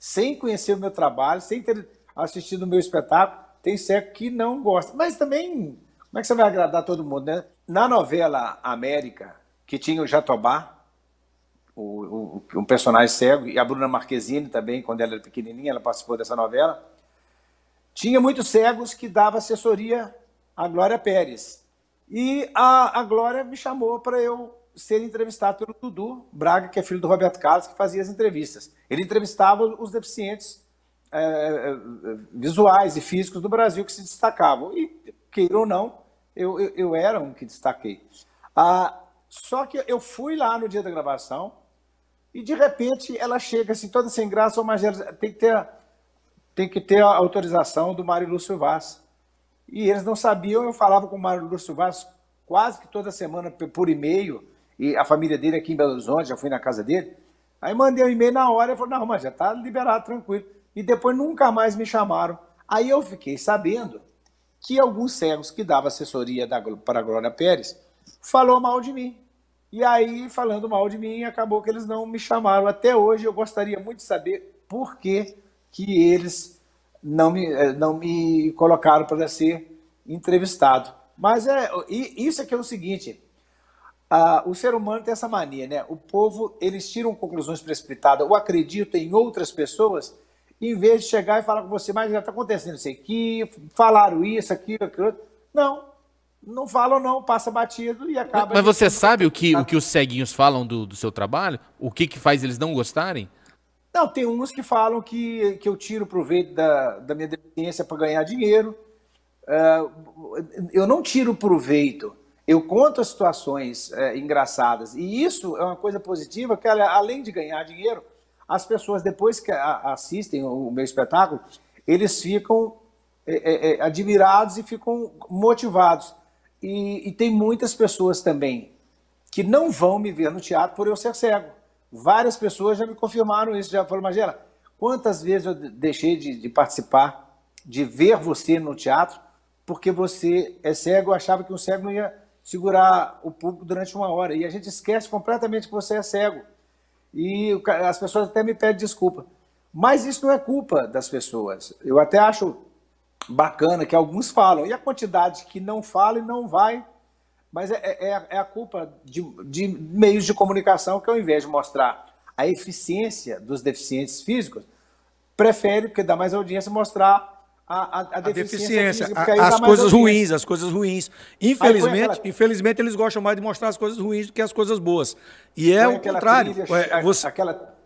Sem conhecer o meu trabalho, sem ter assistido o meu espetáculo, tem certo que não gosta. Mas também, como é que você vai agradar todo mundo, né? Na novela América, que tinha o Jatobá, o, o, um personagem cego, e a Bruna Marquezine também, quando ela era pequenininha, ela participou dessa novela, tinha muitos cegos que dava assessoria a Glória Pérez. E a, a Glória me chamou para eu ser entrevistado pelo Dudu Braga, que é filho do Roberto Carlos, que fazia as entrevistas. Ele entrevistava os deficientes é, visuais e físicos do Brasil que se destacavam. E, queira ou não, eu, eu, eu era um que destaquei. Ah, só que eu fui lá no dia da gravação e, de repente, ela chega assim, toda sem graça, ou mais tem que ter, tem que ter a autorização do Mário Lúcio Vaz. E eles não sabiam, eu falava com o Mário Lúcio Vaz quase que toda semana por e-mail, e a família dele aqui em Belo Horizonte, já fui na casa dele. Aí mandei um e-mail na hora e falou: não, mas já está liberado, tranquilo. E depois nunca mais me chamaram. Aí eu fiquei sabendo que alguns cegos que dava assessoria da, para a Glória Pérez falou mal de mim. E aí, falando mal de mim, acabou que eles não me chamaram. Até hoje eu gostaria muito de saber por que, que eles não me, eh, não me colocaram para ser entrevistado. Mas é, isso aqui é o seguinte, o ser humano tem essa mania, né? O povo, eles tiram conclusões precipitadas, ou acreditam em outras pessoas, em vez de chegar e falar com você, mas já está acontecendo isso aqui, falaram isso, aquilo, aquilo. Não, não falam não, passa batido e acaba... Mas, mas você sabe o que, o que os ceguinhos falam do, do seu trabalho? O que, que faz eles não gostarem? Não, tem uns que falam que, que eu tiro proveito da, da minha deficiência para ganhar dinheiro. Uh, eu não tiro proveito, eu conto as situações eh, engraçadas. E isso é uma coisa positiva, que ela, além de ganhar dinheiro, as pessoas, depois que a, assistem o meu espetáculo, eles ficam é, é, admirados e ficam motivados. E, e tem muitas pessoas também que não vão me ver no teatro por eu ser cego. Várias pessoas já me confirmaram isso, já falaram, Magela, quantas vezes eu deixei de, de, participar, de ver você no teatro, porque você é cego, eu achava que um cego não ia segurar o público durante uma hora. E a gente esquece completamente que você é cego. E as pessoas até me pedem desculpa. Mas isso não é culpa das pessoas. Eu até acho bacana que alguns falam, e a quantidade que não fala e não vai mas é, é, é, é a culpa de, de, meios de comunicação que, ao invés de mostrar a eficiência dos deficientes físicos, prefere, porque dá mais audiência, mostrar a, a, a deficiência. A deficiência física, as coisas audiência. ruins, as coisas ruins. Infelizmente, aquela... infelizmente, eles gostam mais de mostrar as coisas ruins do que as coisas boas. E é põe o contrário. Trilha, é, você... aquela...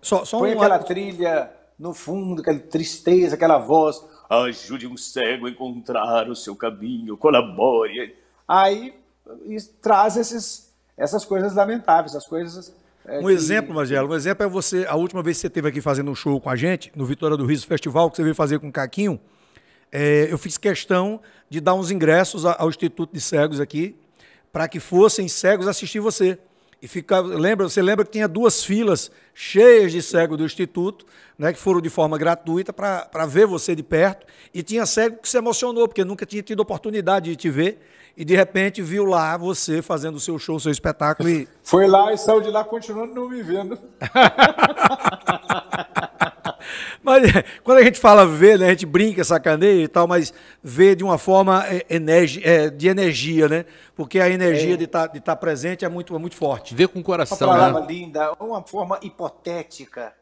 só, só põe um... aquela trilha no fundo, aquela tristeza, aquela voz. Ajude um cego a encontrar o seu caminho, colabore. Aí e traz esses, essas coisas lamentáveis, as coisas. É, um que... exemplo, Magelo, um exemplo é você, a última vez que você esteve aqui fazendo um show com a gente, no Vitória do Riso Festival, que você veio fazer com o Caquinho, é, eu fiz questão de dar uns ingressos ao Instituto de Cegos aqui, para que fossem cegos assistir você. E ficava, lembra, você lembra que tinha duas filas cheias de cego do Instituto, né, que foram de forma gratuita para ver você de perto. E tinha cego que se emocionou, porque nunca tinha tido oportunidade de te ver. E de repente viu lá você fazendo o seu show, seu espetáculo. E... Foi lá e saiu de lá continuando não me vendo. Mas é, quando a gente fala ver, né, a gente brinca, sacaneia e tal, mas ver de uma forma é, é, de energia, né? Porque a energia é. de tá, estar tá presente é muito, é muito forte. Ver com o coração. Uma palavra né? linda, uma forma hipotética.